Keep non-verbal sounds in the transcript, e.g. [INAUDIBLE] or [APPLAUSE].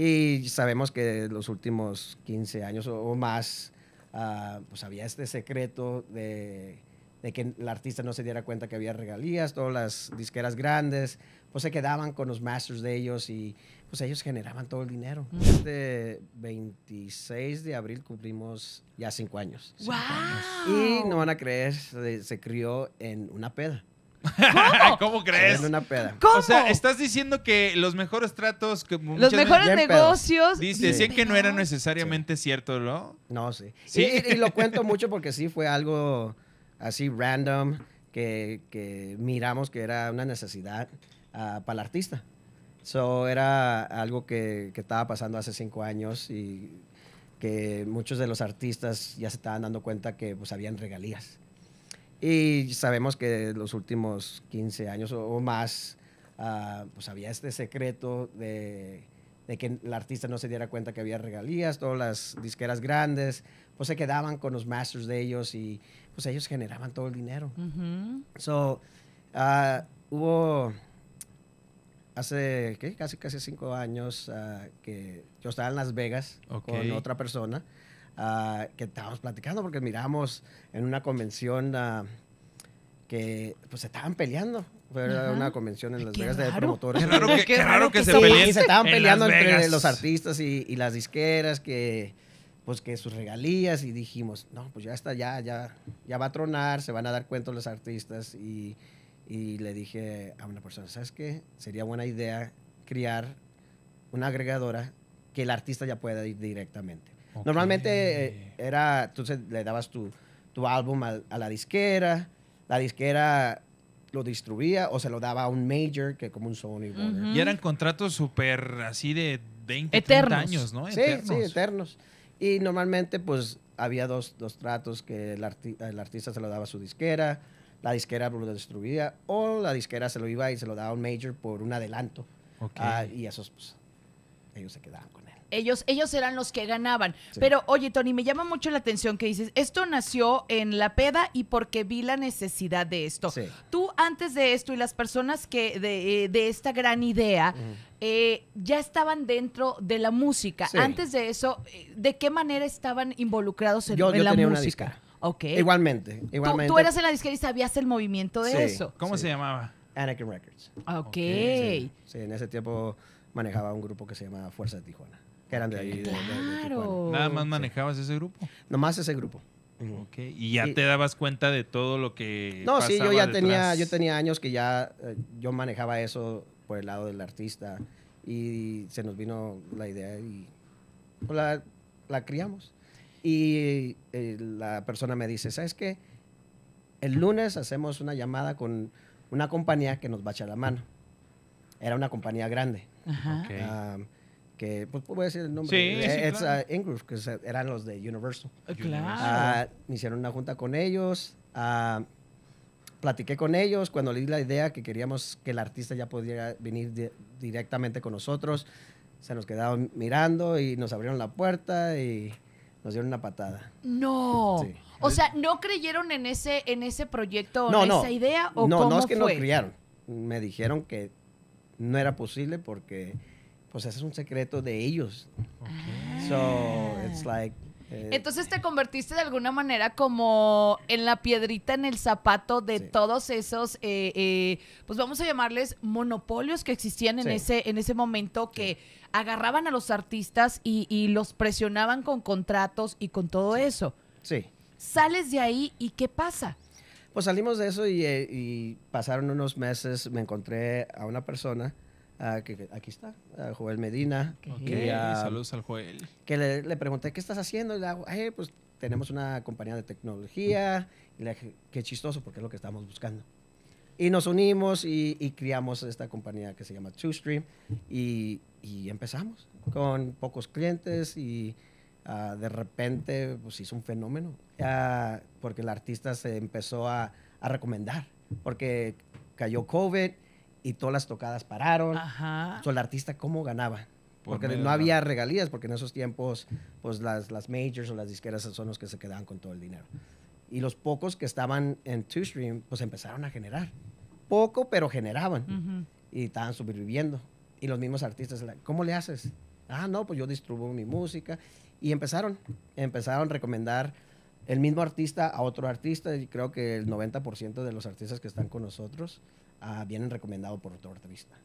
Y sabemos que los últimos 15 años o, más, ah, pues había este secreto de, que el artista no se diera cuenta que había regalías, todas las disqueras grandes, pues se quedaban con los masters de ellos y pues ellos generaban todo el dinero. Este 26 de abril cumplimos ya cinco años. Y no van a creer, se, se crió en una peda. ¿Cómo? [LAUGHS] crees? estás diciendo que los mejores tratos. los mejores negocios. Dice, decían que no era necesariamente cierto, ¿no? No, sí. ¿Sí? Y, lo cuento mucho porque sí fue algo así random que, miramos que era una necesidad ah, para el artista. Eso era algo que, estaba pasando hace cinco años y que muchos de los artistas ya se estaban dando cuenta que pues habían regalías. Y sabemos que los últimos 15 años o, más, ah, pues había este secreto de, que el artista no se diera cuenta que había regalías, todas las disqueras grandes, pues se quedaban con los masters de ellos y pues ellos generaban todo el dinero. Uh hubo hace ¿qué? casi casi cinco años ah, que yo estaba en Las Vegas con otra persona. Ah, que estábamos platicando porque miramos en una convención ah, que pues estaban peleando. Fue una convención en Las Vegas de promotores. Qué raro que, se peleen. se estaban peleando entre los artistas y, las disqueras que pues que sus regalías y dijimos, no, pues ya está, ya, ya, ya va a tronar, se van a dar cuenta los artistas y, y le dije a una persona, ¿sabes qué? Sería buena idea crear una agregadora que el artista ya pueda ir directamente. Normalmente eh, era, entonces le dabas tu, tu álbum a, la disquera, la disquera lo distribuía o se lo daba a un major, que como un Sony. Y eran contratos súper así de 20, eternos. 30 años, ¿no? eternos. sí, eternos. Y normalmente pues había dos, dos tratos que el, artista se lo daba a su disquera, la disquera lo distribuía o la disquera se lo iba y se lo daba a un major por un adelanto. Okay. Ah, y esos pues, ellos se quedaban con él. Ellos, ellos eran los que ganaban. Pero oye, Tony, me llama mucho la atención que dices, esto nació en la peda y porque vi la necesidad de esto. Tú antes de esto y las personas que de, eh, de esta gran idea eh, ya estaban dentro de la música. Antes de eso, eh, ¿de qué manera estaban involucrados en, la música? okay. Igualmente, igualmente. ¿Tú, eras en la disquera y sabías el movimiento de eso. ¿Cómo se llamaba? Anakin Records. Ok. sí, en ese tiempo manejaba un grupo que se llamaba Fuerza de Tijuana, que eran de ahí. Claro. Nada más manejabas ese grupo. Nomás ese grupo. Y ya te dabas cuenta de todo lo que. No, sí, yo ya tenía, yo tenía años que ya eh, yo manejaba eso por el lado del artista y se nos vino la idea y pues, la, la criamos. Y eh, la persona me dice, ¿sabes qué? El lunes hacemos una llamada con una compañía que nos va a echar la mano era una compañía grande. Ajá. que pues voy a decir el nombre. Sí, eh, sí uh, que eran los de Universal. Ah, claro. Ah, me hicieron una junta con ellos. Ah, platiqué con ellos cuando leí di la idea que queríamos que el artista ya pudiera venir directamente con nosotros. Se nos quedaron mirando y nos abrieron la puerta y nos dieron una patada. No. O sea, ¿no creyeron en ese, en ese proyecto no, en esa idea? ¿o no, no es que no creyeron. Me dijeron que no era posible porque pues ese es un secreto de ellos. Ah. Eh, entonces te convertiste de alguna manera como en la piedrita en el zapato de todos esos, eh, eh, pues vamos a llamarles monopolios que existían en, ese, en ese momento que agarraban a los artistas y, y, los presionaban con contratos y con todo eso. Sí. Sales de ahí y ¿qué pasa? Pues salimos de eso eh, y, pasaron unos meses, me encontré a una persona ah, que, aquí está, Joel Medina. Ah, saludos al Joel. Que le, pregunté, ¿qué estás haciendo? Y le hago, eh, pues tenemos una compañía de tecnología. Y le dije, qué chistoso, porque es lo que estamos buscando. Y nos unimos y, criamos creamos esta compañía que se llama TwoStream. Y, y empezamos con pocos clientes y Ah, de repente, pues hizo un fenómeno, porque el artista se empezó a, recomendar, porque cayó COVID y todas las tocadas pararon. Ajá. sea, el artista, ¿cómo ganaba? porque no había regalías, porque en esos tiempos, pues las, las majors o las disqueras son los que se quedaban con todo el dinero. Y los pocos que estaban en Two Stream, pues empezaron a generar. Poco, pero generaban. Y estaban sobreviviendo. Y los mismos artistas, ¿cómo le haces? Ah, no, pues yo distribuyo mi música y empezaron, empezaron a recomendar el mismo artista a otro artista y creo que el 90% de los artistas que están con nosotros ah, vienen recomendados por otro artista.